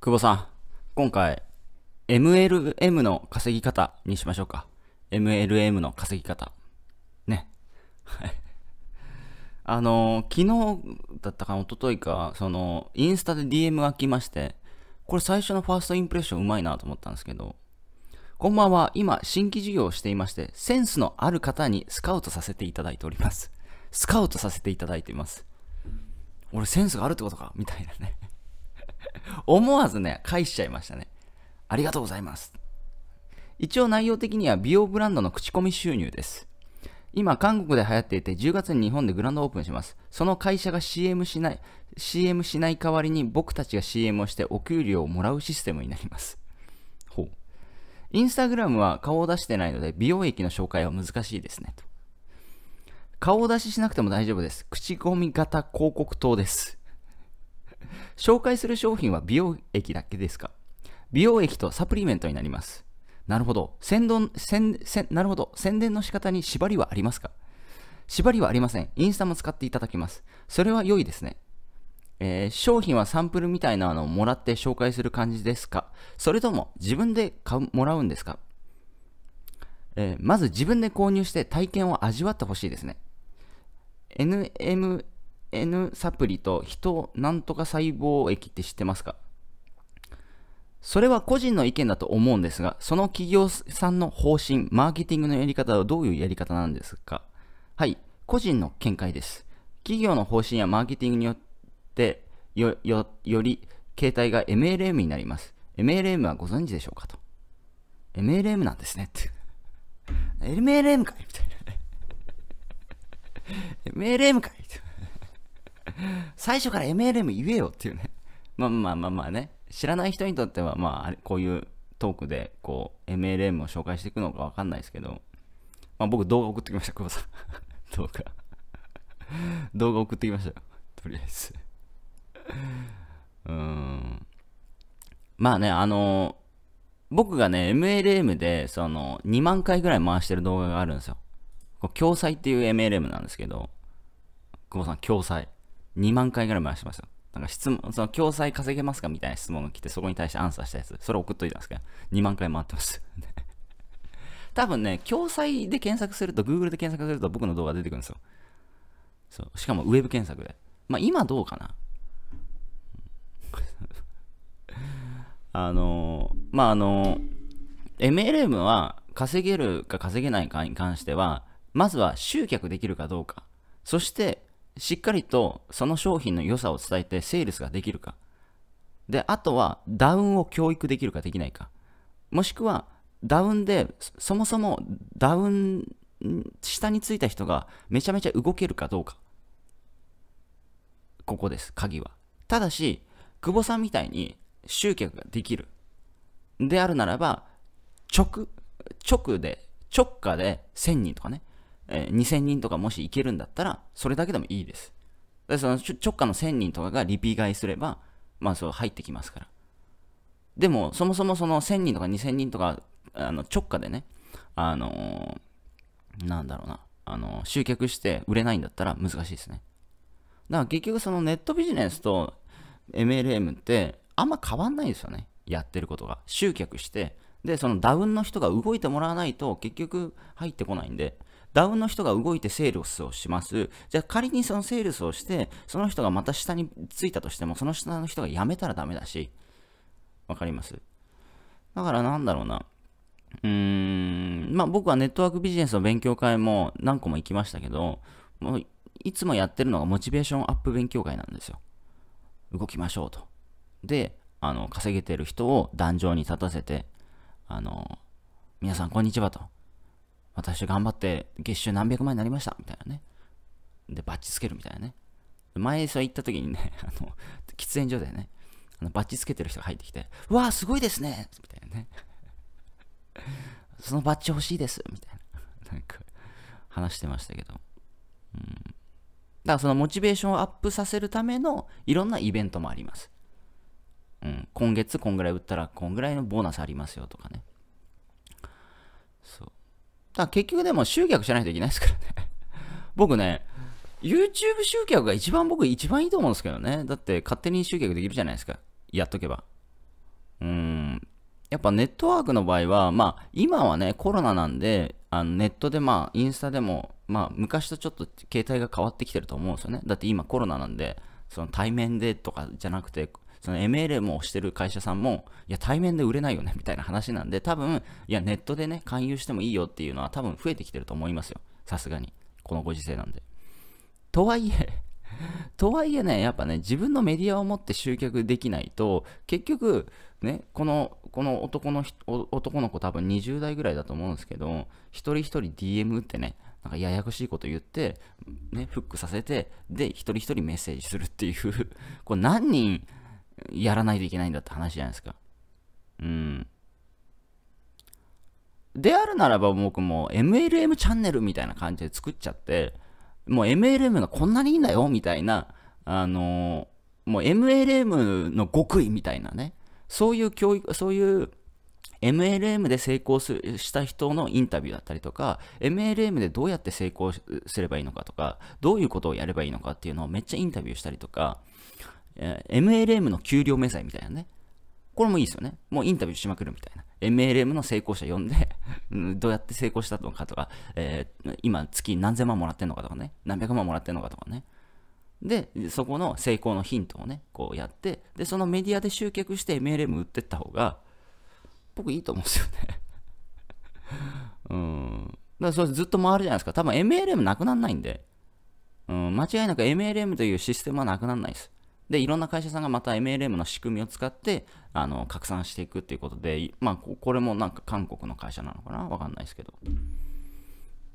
久保さん、今回、MLM の稼ぎ方にしましょうか。MLM の稼ぎ方。ね。はい。あの昨日だったかな、一昨日か、その、インスタで DM が来まして、これ最初のファーストインプレッションうまいなと思ったんですけど、こんばんは。今、新規事業をしていまして、センスのある方にスカウトさせていただいております。スカウトさせていただいています。俺、センスがあるってことかみたいなね 思わずね、返しちゃいましたね。ありがとうございます。一応内容的には美容ブランドの口コミ収入です。今、韓国で流行っていて、10月に日本でグランドオープンします。その会社が CM しない、CM しない代わりに僕たちが CM をしてお給料をもらうシステムになります。ほう。インスタグラムは顔を出してないので、美容液の紹介は難しいですね。と顔を出ししなくても大丈夫です。口コミ型広告塔です。紹介する商品は美容液だけですか美容液とサプリメントになります。なるほど。宣伝、宣、宣、なるほど。宣伝の仕方に縛りはありますか縛りはありません。インスタも使っていただきます。それは良いですね。えー、商品はサンプルみたいなのをもらって紹介する感じですかそれとも自分で買う、もらうんですかえー、まず自分で購入して体験を味わってほしいですね。NM、N サプリと人なんとか細胞液って知ってますかそれは個人の意見だと思うんですが、その企業さんの方針、マーケティングのやり方はどういうやり方なんですかはい、個人の見解です。企業の方針やマーケティングによってよ、よ、より携帯が MLM になります。MLM はご存知でしょうかと。MLM なんですねって。MLM かいみたいなね。MLM かいみたいな。最初から MLM 言えよっていうね。まあまあまあまあね。知らない人にとっては、まあ、こういうトークで、こう、MLM を紹介していくのかわかんないですけど、まあ僕動画送ってきました、久保さん。動画。動画送ってきましたよ。とりあえず。うーん。まあね、あの僕がね、MLM で、その、2万回ぐらい回してる動画があるんですよ。共済っていう MLM なんですけど、久保さん、共済。2万回ぐらい回してました。なんか質問、その、共済稼げますかみたいな質問が来て、そこに対してアンサーしたやつ、それ送っといたんですけど、2万回回ってます。多分ね、共済で検索すると、Google で検索すると僕の動画出てくるんですよ。そう。しかも、ウェブ検索で。まあ、今どうかな あのー、まあ、あのー、MLM は稼げるか稼げないかに関しては、まずは集客できるかどうか、そしてしっかりとその商品の良さを伝えてセールスができるか。で、あとはダウンを教育できるかできないか。もしくはダウンで、そもそもダウン下についた人がめちゃめちゃ動けるかどうか。ここです、鍵は。ただし、久保さんみたいに集客ができる。であるならば、直、直で、直下で1000人とかね。え2000人とかもし行けるんだったら、それだけでもいいです。でその直下の1000人とかがリピ買いすれば、まあそう入ってきますから。でも、そもそもその1000人とか2000人とか、あの直下でね、あのー、なんだろうな、あのー、集客して売れないんだったら難しいですね。だから結局そのネットビジネスと MLM ってあんま変わんないですよね。やってることが。集客して、で、そのダウンの人が動いてもらわないと結局入ってこないんで、ダウンの人が動いてセールスをします。じゃあ仮にそのセールスをして、その人がまた下についたとしても、その下の人が辞めたらダメだし、わかりますだからなんだろうな。うーん、まあ僕はネットワークビジネスの勉強会も何個も行きましたけど、もういつもやってるのがモチベーションアップ勉強会なんですよ。動きましょうと。で、あの、稼げてる人を壇上に立たせて、あの、皆さんこんにちはと。私頑張って月収何百万になりました、みたいなね。で、バッチつけるみたいなね。前そう行った時にね、あの、喫煙所でね、あのバッチつけてる人が入ってきて、うわーすごいですねみたいなね。そのバッチ欲しいです、みたいな。なんか、話してましたけど。うん。だからそのモチベーションをアップさせるためのいろんなイベントもあります。うん。今月こんぐらい売ったらこんぐらいのボーナスありますよとかね。そう。だ結局でも集客しないといけないですからね 僕ね、YouTube 集客が一番僕一番いいと思うんですけどね。だって勝手に集客できるじゃないですか。やっとけば。うん。やっぱネットワークの場合は、まあ今はね、コロナなんで、あのネットでまあインスタでも、まあ昔とちょっと携帯が変わってきてると思うんですよね。だって今コロナなんで、その対面でとかじゃなくて、その MLM をしてる会社さんも、いや、対面で売れないよね、みたいな話なんで、多分、いや、ネットでね、勧誘してもいいよっていうのは多分増えてきてると思いますよ。さすがに。このご時世なんで。とはいえ とはいえね、やっぱね、自分のメディアを持って集客できないと、結局、ね、この、この男の男の子多分20代ぐらいだと思うんですけど、一人一人 DM ってね、なんかややこしいこと言って、ね、フックさせて、で、一人一人メッセージするっていうこれ何人やらないといけないんだって話じゃないですか。うん。であるならば僕も MLM チャンネルみたいな感じで作っちゃって、もう MLM がこんなにいいんだよみたいな、あのー、もう MLM の極意みたいなね、そういう教育、そういう MLM で成功するした人のインタビューだったりとか、MLM でどうやって成功すればいいのかとか、どういうことをやればいいのかっていうのをめっちゃインタビューしたりとか、えー、MLM の給料明細みたいなね。これもいいですよね。もうインタビューしまくるみたいな。MLM の成功者呼んで どうやって成功したのかとか、えー、今月何千万もらってんのかとかね、何百万もらってんのかとかね。で、そこの成功のヒントをね、こうやって、で、そのメディアで集客して MLM 売ってった方が、僕いいと思うんですよね うん。だからそれずっと回るじゃないですか。多分 MLM なくならないんで。うん、間違いなく MLM というシステムはなくならないです。で、いろんな会社さんがまた MLM の仕組みを使って、あの、拡散していくっていうことで、まあ、これもなんか韓国の会社なのかなわかんないですけど。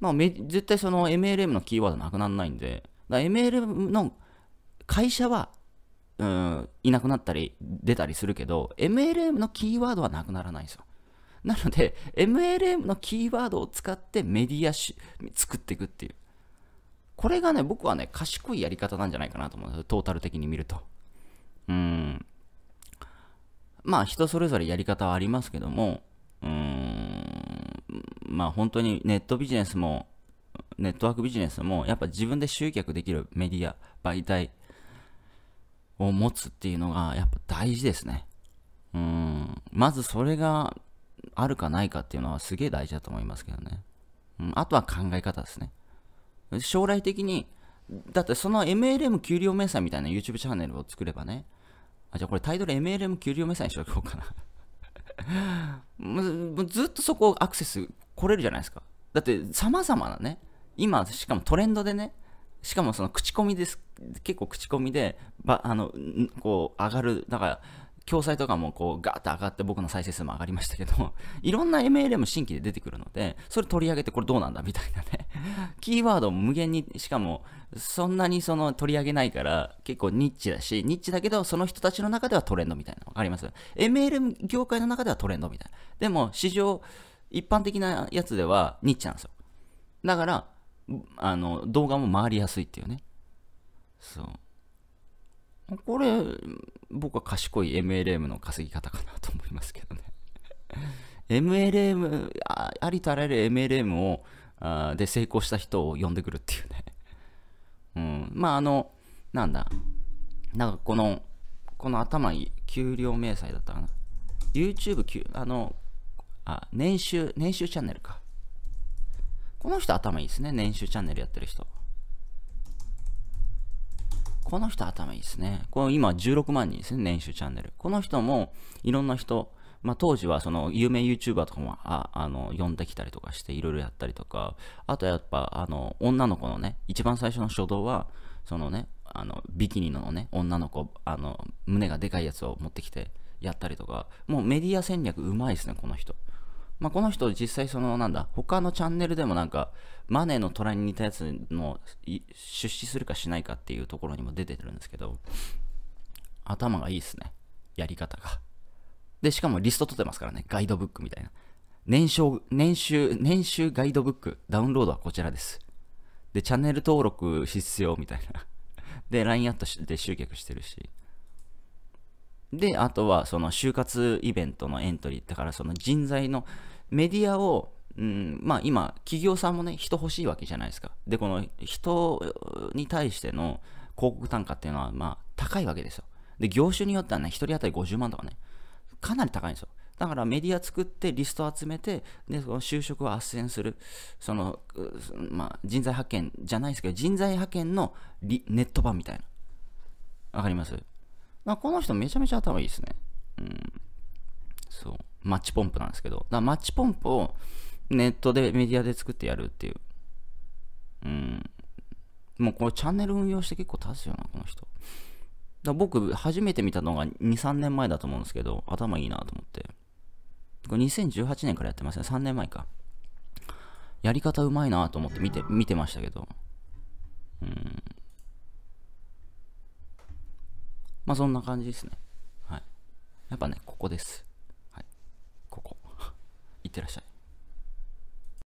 まあ、絶対その MLM のキーワードなくならないんで、MLM の会社は、うん、いなくなったり、出たりするけど、MLM のキーワードはなくならないんですよ。なので、MLM のキーワードを使ってメディアし作っていくっていう。これがね、僕はね、賢いやり方なんじゃないかなと思うんですトータル的に見ると。うん。まあ、人それぞれやり方はありますけども、うん、まあ本当にネットビジネスも、ネットワークビジネスも、やっぱ自分で集客できるメディア、媒体を持つっていうのが、やっぱ大事ですね。うん、まずそれがあるかないかっていうのはすげえ大事だと思いますけどね。うん、あとは考え方ですね。将来的に、だってその MLM 給料明細みたいな YouTube チャンネルを作ればね、あ、じゃあこれタイトル MLM 給料明細にしとこうかな ずっとそこアクセス来れるじゃないですか。だって様々なね、今、しかもトレンドでね、しかもその口コミです。結構口コミで、ば、あの、こう、上がる。だから、共済とかもこうガーッと上がって僕の再生数も上がりましたけど、いろんな MLM 新規で出てくるので、それ取り上げてこれどうなんだみたいなね。キーワードを無限に、しかもそんなにその取り上げないから結構ニッチだし、ニッチだけどその人たちの中ではトレンドみたいなのがあります。MLM 業界の中ではトレンドみたいな。でも市場一般的なやつではニッチなんですよ。だから、あの、動画も回りやすいっていうね。そう。これ、僕は賢い MLM の稼ぎ方かなと思いますけどね MLM あ、りとあらゆる MLM をあで成功した人を呼んでくるっていうねうん、まああの、なんだ、なんかこの、この頭いい、給料明細だったかな。YouTube、あの、あ、年収、年収チャンネルか。この人頭いいですね。年収チャンネルやってる人。この人頭いいですね。この今16万人ですね、年収チャンネル。この人もいろんな人、まあ、当時はその有名 YouTuber とかもああの呼んできたりとかしていろいろやったりとか、あとやっぱあの女の子のね、一番最初の初動は、そのね、あのビキニのね、女の子、あの胸がでかいやつを持ってきてやったりとか、もうメディア戦略うまいですね、この人。まあ、この人実際そのなんだ他のチャンネルでもなんかマネーの虎に似たやつの出資するかしないかっていうところにも出てるんですけど頭がいいですねやり方がでしかもリスト取ってますからねガイドブックみたいな年収年収年収ガイドブックダウンロードはこちらですでチャンネル登録必要みたいなで LINE アットで集客してるしであとはその就活イベントのエントリーだからその人材のメディアを、うんまあ、今、企業さんもね、人欲しいわけじゃないですか。で、この人に対しての広告単価っていうのは、まあ、高いわけですよ。で、業種によってはね、1人当たり50万とかね、かなり高いんですよ。だからメディア作ってリスト集めて、でその就職を斡旋する、その、まあ、人材派遣じゃないですけど、人材派遣のネット版みたいな。わかりますまあ、この人めちゃめちゃ頭いいですね。うん。そう。マッチポンプなんですけど、マッチポンプをネットでメディアで作ってやるっていう。うん。もうこれチャンネル運用して結構立つよな、この人。だ僕、初めて見たのが2、3年前だと思うんですけど、頭いいなと思って。これ2018年からやってますね。3年前か。やり方うまいなと思って見て、見てましたけど。うん。まあそんな感じですね。はい。やっぱね、ここです。ってらっしゃい